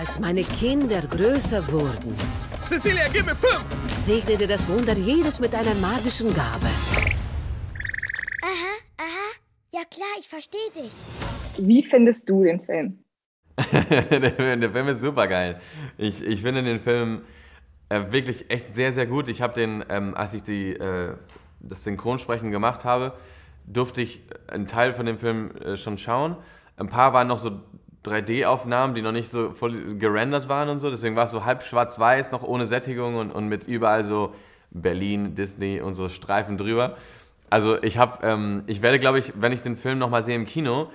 Als meine Kinder größer wurden, Cecilia, gib mir fünf! segnete das Wunder jedes mit einer magischen Gabe. Aha, aha. Ja klar, ich verstehe dich. Wie findest du den Film? der, Film ist super geil. Ich, ich finde den Film äh, wirklich echt sehr, sehr gut. Ich habe den, ähm, als ich die, äh, das Synchronsprechen gemacht habe, durfte ich einen Teil von dem Film äh, schon schauen. Ein paar waren noch so 3D-Aufnahmen, die noch nicht so voll gerendert waren und so. Deswegen war es so halb schwarz-weiß, noch ohne Sättigung und, und mit überall so Berlin, Disney und so Streifen drüber. Also ich habe, ähm, ich werde, glaube ich, wenn ich den Film nochmal sehe im Kino,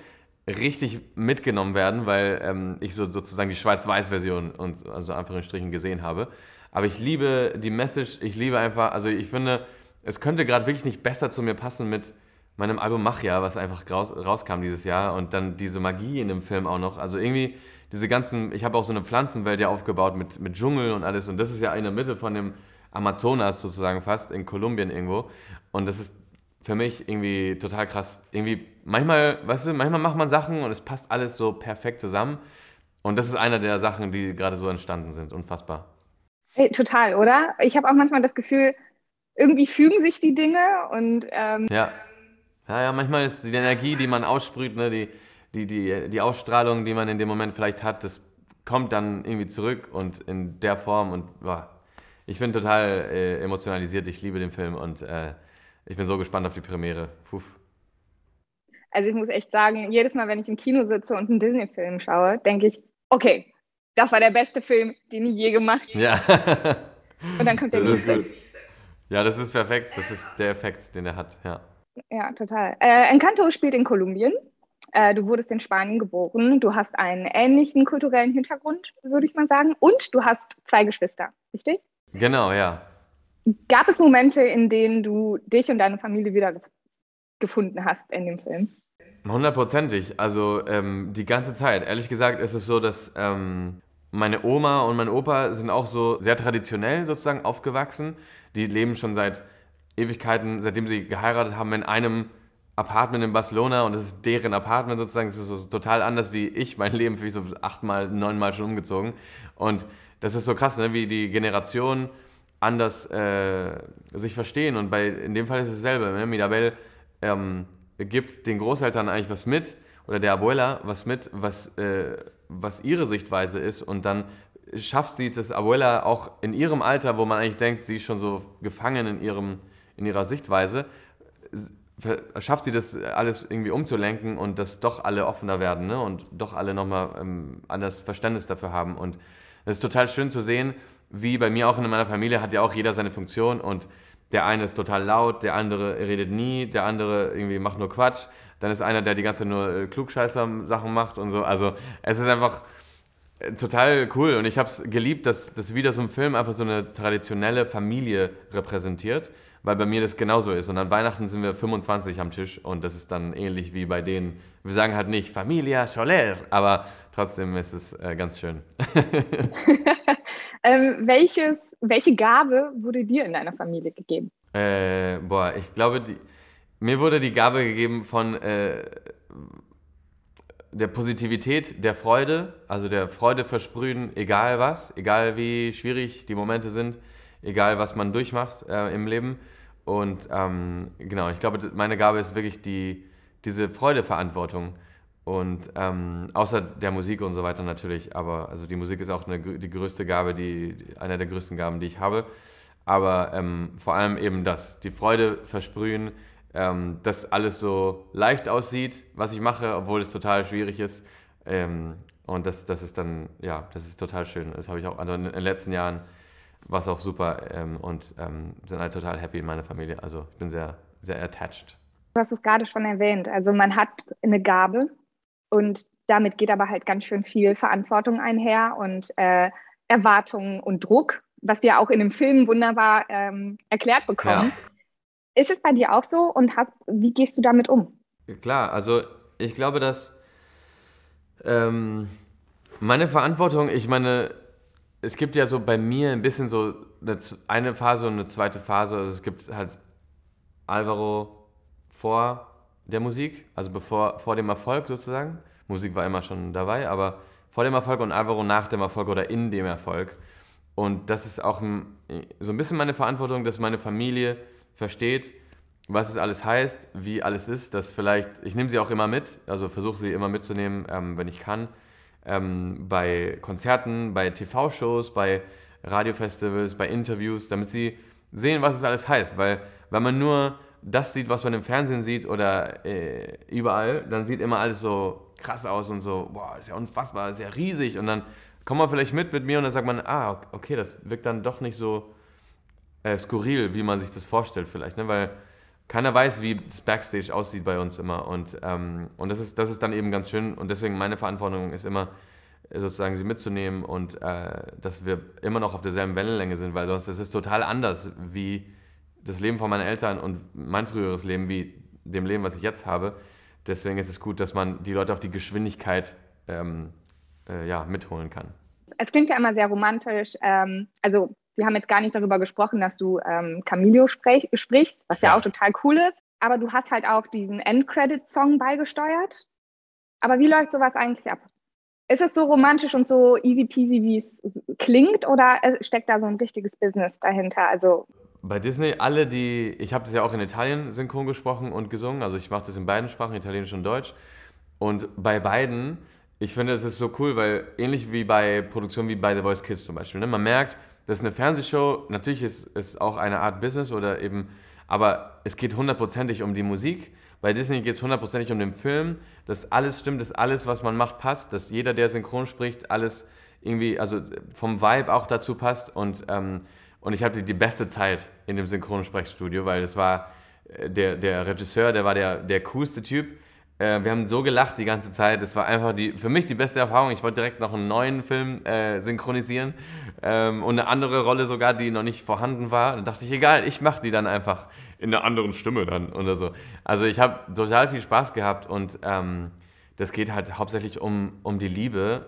richtig mitgenommen werden, weil ähm, ich so sozusagen die Schwarz-Weiß-Version und also einfach in Strichen gesehen habe. Aber ich liebe die Message, ich liebe einfach, also ich finde, es könnte gerade wirklich nicht besser zu mir passen mit meinem Album Machia, was einfach raus, rauskam dieses Jahr und dann diese Magie in dem Film auch noch. Also irgendwie diese ganzen, ich habe auch so eine Pflanzenwelt ja aufgebaut mit, mit Dschungel und alles und das ist ja in der Mitte von dem Amazonas sozusagen fast, in Kolumbien irgendwo und das ist für mich irgendwie total krass. Irgendwie manchmal, weißt du, manchmal macht man Sachen und es passt alles so perfekt zusammen und das ist einer der Sachen, die gerade so entstanden sind, unfassbar. Hey, total, oder? Ich habe auch manchmal das Gefühl, irgendwie fügen sich die Dinge und ähm, ja ja, ja, manchmal ist die Energie, die man aussprüht, ne, die, die, die, die Ausstrahlung, die man in dem Moment vielleicht hat, das kommt dann irgendwie zurück und in der Form und boah, ich bin total äh, emotionalisiert, ich liebe den Film und äh, ich bin so gespannt auf die Premiere. Puff. Also ich muss echt sagen, jedes Mal, wenn ich im Kino sitze und einen Disney-Film schaue, denke ich, okay, das war der beste Film, den ich je gemacht habe. Ja. und dann kommt der nächste. Ja, das ist perfekt. Das ist der Effekt, den er hat, ja. Ja, total. Äh, Encanto spielt in Kolumbien. Äh, du wurdest in Spanien geboren. Du hast einen ähnlichen kulturellen Hintergrund, würde ich mal sagen. Und du hast zwei Geschwister, richtig? Genau, ja. Gab es Momente, in denen du dich und deine Familie wiedergefunden hast in dem Film? Hundertprozentig. Also ähm, die ganze Zeit. Ehrlich gesagt ist es so, dass ähm, meine Oma und mein Opa sind auch so sehr traditionell sozusagen aufgewachsen. Die leben schon seit Ewigkeiten, seitdem sie geheiratet haben, in einem Apartment in Barcelona und das ist deren Apartment sozusagen. Das ist so total anders wie ich. Mein Leben für mich so achtmal, neunmal schon umgezogen. Und das ist so krass, ne? wie die Generationen anders äh, sich verstehen. Und bei, in dem Fall ist es dasselbe. Ne? Mirabel ähm, gibt den Großeltern eigentlich was mit oder der Abuela was mit, was, äh, was ihre Sichtweise ist. Und dann schafft sie es, dass Abuela auch in ihrem Alter, wo man eigentlich denkt, sie ist schon so gefangen in ihrem in ihrer Sichtweise schafft sie das alles irgendwie umzulenken und dass doch alle offener werden ne? und doch alle nochmal ähm, anders Verständnis dafür haben. Und es ist total schön zu sehen, wie bei mir auch in meiner Familie hat ja auch jeder seine Funktion und der eine ist total laut, der andere redet nie, der andere irgendwie macht nur Quatsch, dann ist einer, der die ganze Zeit nur äh, Klugscheißer-Sachen macht und so. Also es ist einfach, Total cool und ich habe es geliebt, dass das wieder so ein Film einfach so eine traditionelle Familie repräsentiert, weil bei mir das genauso ist. Und an Weihnachten sind wir 25 am Tisch und das ist dann ähnlich wie bei denen. Wir sagen halt nicht Familia Soler, aber trotzdem ist es äh, ganz schön. ähm, welches, welche Gabe wurde dir in deiner Familie gegeben? Äh, boah, ich glaube, die, mir wurde die Gabe gegeben von äh, der Positivität, der Freude, also der Freude versprühen, egal was, egal wie schwierig die Momente sind, egal was man durchmacht äh, im Leben. Und ähm, genau, ich glaube, meine Gabe ist wirklich die, diese Freudeverantwortung. Und ähm, außer der Musik und so weiter natürlich, aber also die Musik ist auch eine, die größte Gabe, die, einer der größten Gaben, die ich habe. Aber ähm, vor allem eben das, die Freude versprühen, ähm, dass alles so leicht aussieht, was ich mache, obwohl es total schwierig ist. Ähm, und das, das ist dann, ja, das ist total schön. Das habe ich auch also in den letzten Jahren, war es auch super ähm, und ähm, sind alle total happy in meiner Familie. Also ich bin sehr, sehr attached. Du hast es gerade schon erwähnt. Also man hat eine Gabe und damit geht aber halt ganz schön viel Verantwortung einher und äh, Erwartungen und Druck, was wir auch in dem Film wunderbar ähm, erklärt bekommen. Ja ist es bei dir auch so und hast, wie gehst du damit um? Klar, also ich glaube, dass ähm, meine Verantwortung, ich meine, es gibt ja so bei mir ein bisschen so eine, eine Phase und eine zweite Phase. Also es gibt halt Alvaro vor der Musik, also bevor, vor dem Erfolg sozusagen. Musik war immer schon dabei, aber vor dem Erfolg und Alvaro nach dem Erfolg oder in dem Erfolg. Und das ist auch so ein bisschen meine Verantwortung, dass meine Familie versteht, was es alles heißt, wie alles ist, dass vielleicht, ich nehme sie auch immer mit, also versuche sie immer mitzunehmen, ähm, wenn ich kann, ähm, bei Konzerten, bei TV-Shows, bei Radiofestivals, bei Interviews, damit sie sehen, was es alles heißt, weil wenn man nur das sieht, was man im Fernsehen sieht oder äh, überall, dann sieht immer alles so krass aus und so, boah, ist ja unfassbar, ist ja riesig und dann kommt man vielleicht mit mit mir und dann sagt man, ah, okay, das wirkt dann doch nicht so äh, skurril, wie man sich das vorstellt vielleicht, ne? weil keiner weiß, wie das Backstage aussieht bei uns immer. Und, ähm, und das, ist, das ist dann eben ganz schön. Und deswegen meine Verantwortung ist immer, äh, sozusagen sie mitzunehmen und äh, dass wir immer noch auf derselben Wellenlänge sind, weil sonst ist es total anders, wie das Leben von meinen Eltern und mein früheres Leben, wie dem Leben, was ich jetzt habe. Deswegen ist es gut, dass man die Leute auf die Geschwindigkeit ähm, äh, ja, mitholen kann. Es klingt ja immer sehr romantisch. Ähm, also wir haben jetzt gar nicht darüber gesprochen, dass du ähm, Camilio sprich, sprichst, was ja. ja auch total cool ist. Aber du hast halt auch diesen Endcredit-Song beigesteuert. Aber wie läuft sowas eigentlich ab? Ist es so romantisch und so easy peasy, wie es klingt, oder äh, steckt da so ein richtiges Business dahinter? Also bei Disney alle, die ich habe das ja auch in Italien synchron gesprochen und gesungen, also ich mache das in beiden Sprachen, Italienisch und Deutsch. Und bei beiden, ich finde, es ist so cool, weil ähnlich wie bei Produktionen wie bei The Voice Kids zum Beispiel, ne? man merkt, das ist eine Fernsehshow, natürlich ist es auch eine Art Business oder eben, aber es geht hundertprozentig um die Musik. Bei Disney geht es hundertprozentig um den Film, dass alles stimmt, dass alles, was man macht, passt, dass jeder, der synchron spricht, alles irgendwie, also vom Vibe auch dazu passt. Und, ähm, und ich hatte die beste Zeit in dem Synchronsprechstudio, weil das war äh, der, der Regisseur, der war der, der coolste Typ äh, wir haben so gelacht die ganze Zeit. Es war einfach die, für mich die beste Erfahrung. Ich wollte direkt noch einen neuen Film äh, synchronisieren ähm, und eine andere Rolle sogar, die noch nicht vorhanden war. dann dachte ich, egal, ich mache die dann einfach in einer anderen Stimme dann oder so. Also ich habe total viel Spaß gehabt und ähm, das geht halt hauptsächlich um, um die Liebe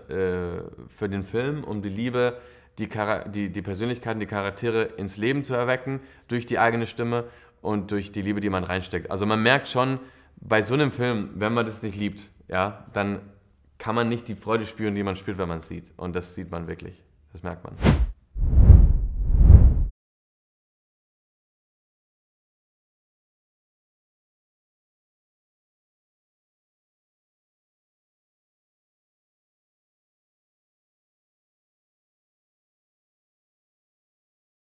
äh, für den Film, um die Liebe, die, die, die Persönlichkeiten, die Charaktere ins Leben zu erwecken durch die eigene Stimme und durch die Liebe, die man reinsteckt. Also man merkt schon, bei so einem Film, wenn man das nicht liebt, ja, dann kann man nicht die Freude spüren, die man spürt, wenn man es sieht. Und das sieht man wirklich. Das merkt man.